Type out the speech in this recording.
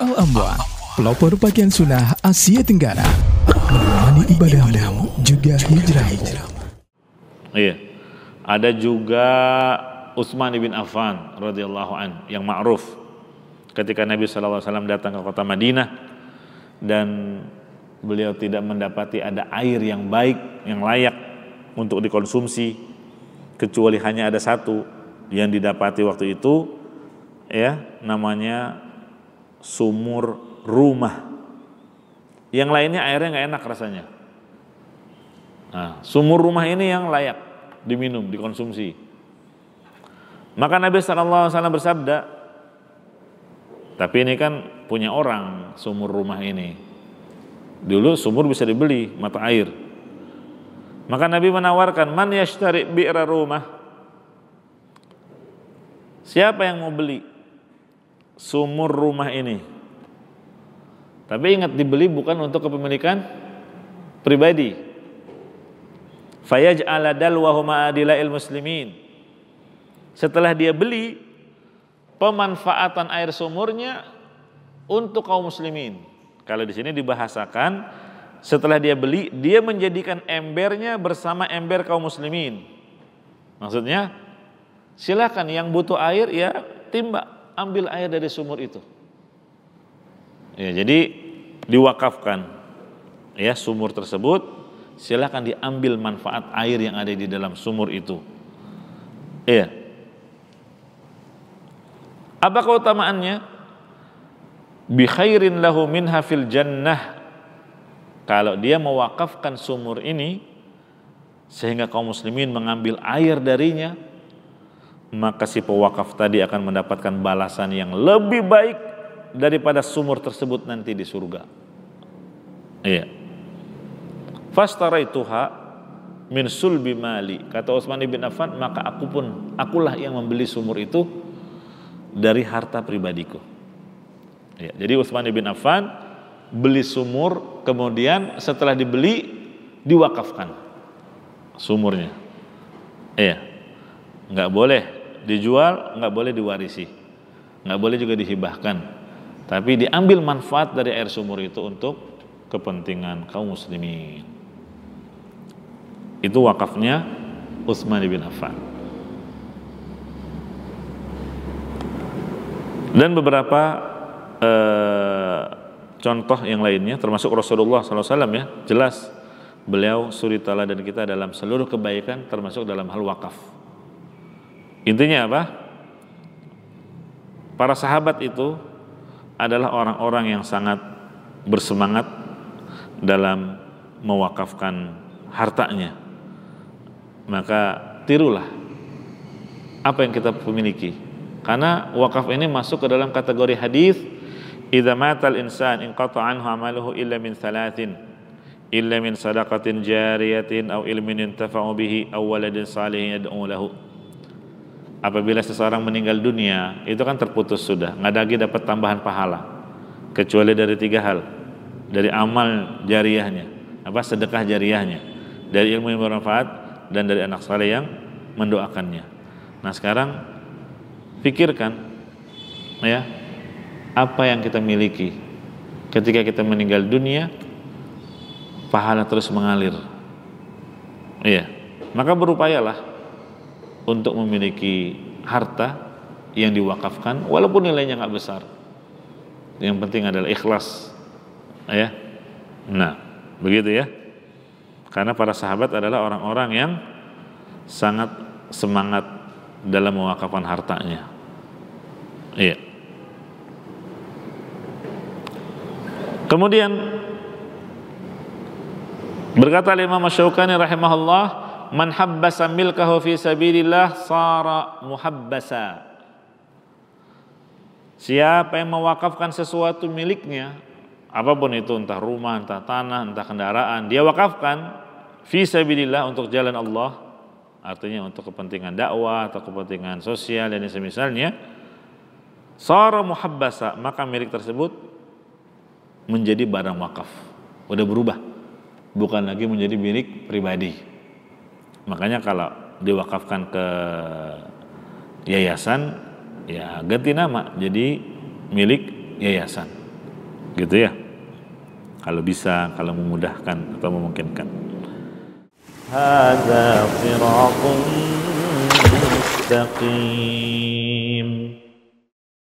Al-Amwan, pelopor pakaian sunnah Asia Tenggara. Menemani ibadahmu juga hijrah. Iya. Ada juga Utsman bin Affan radhiyallahu an yang ma'ruf ketika Nabi SAW datang ke kota Madinah dan beliau tidak mendapati ada air yang baik yang layak untuk dikonsumsi kecuali hanya ada satu yang didapati waktu itu ya namanya sumur rumah. Yang lainnya airnya nggak enak rasanya. Nah, sumur rumah ini yang layak diminum, dikonsumsi. Maka Nabi SAW bersabda, tapi ini kan punya orang sumur rumah ini. Dulu sumur bisa dibeli mata air. Maka Nabi menawarkan, man yashtari bi'ra rumah. Siapa yang mau beli? sumur rumah ini. Tapi ingat dibeli bukan untuk kepemilikan pribadi. Faya'j Fayaj'ala adila il muslimin. Setelah dia beli, pemanfaatan air sumurnya untuk kaum muslimin. Kalau di sini dibahasakan, setelah dia beli, dia menjadikan embernya bersama ember kaum muslimin. Maksudnya, silakan yang butuh air ya timba ambil air dari sumur itu. Ya, jadi diwakafkan ya sumur tersebut, silahkan diambil manfaat air yang ada di dalam sumur itu. Iya. Apa keutamaannya? Bi khairin lahu minha fil jannah. Kalau dia mewakafkan sumur ini sehingga kaum muslimin mengambil air darinya, maka si pewakaf tadi akan mendapatkan balasan yang lebih baik daripada sumur tersebut nanti di surga. Iya. Fastaraituha min sulbi mali. Kata Utsman bin Affan, maka aku pun akulah yang membeli sumur itu dari harta pribadiku. Ya, jadi Utsman bin Affan beli sumur, kemudian setelah dibeli diwakafkan sumurnya. Iya. Nggak boleh dijual, nggak boleh diwarisi, nggak boleh juga dihibahkan. Tapi diambil manfaat dari air sumur itu untuk kepentingan kaum muslimin. Itu wakafnya Utsman bin Affan. Dan beberapa eh, contoh yang lainnya, termasuk Rasulullah SAW ya, jelas beliau suri dan kita dalam seluruh kebaikan termasuk dalam hal wakaf. Intinya apa? Para sahabat itu adalah orang-orang yang sangat bersemangat dalam mewakafkan hartanya. Maka tirulah apa yang kita memiliki. Karena wakaf ini masuk ke dalam kategori hadis Idza matal insan inqata anhu amaluhu illa min thalathin illa min sadaqatin jariyatin aw ilmin intafa'u bihi aw waladin salihin yad'u lahu apabila seseorang meninggal dunia itu kan terputus sudah nggak lagi dapat tambahan pahala kecuali dari tiga hal dari amal jariahnya apa sedekah jariahnya dari ilmu yang bermanfaat dan dari anak saleh yang mendoakannya nah sekarang pikirkan ya apa yang kita miliki ketika kita meninggal dunia pahala terus mengalir iya maka berupayalah untuk memiliki harta yang diwakafkan walaupun nilainya nggak besar yang penting adalah ikhlas ya nah begitu ya karena para sahabat adalah orang-orang yang sangat semangat dalam mewakafkan hartanya iya kemudian berkata Imam Syaukani rahimahullah man habbasa milkahu fi sabilillah sara muhabbasa. Siapa yang mewakafkan sesuatu miliknya, apapun itu entah rumah, entah tanah, entah kendaraan, dia wakafkan fi sabilillah untuk jalan Allah, artinya untuk kepentingan dakwah atau kepentingan sosial dan semisalnya. Sara muhabbasa, maka milik tersebut menjadi barang wakaf. Udah berubah. Bukan lagi menjadi milik pribadi. Makanya kalau diwakafkan ke yayasan ya ganti nama jadi milik yayasan. Gitu ya. Kalau bisa, kalau memudahkan atau memungkinkan.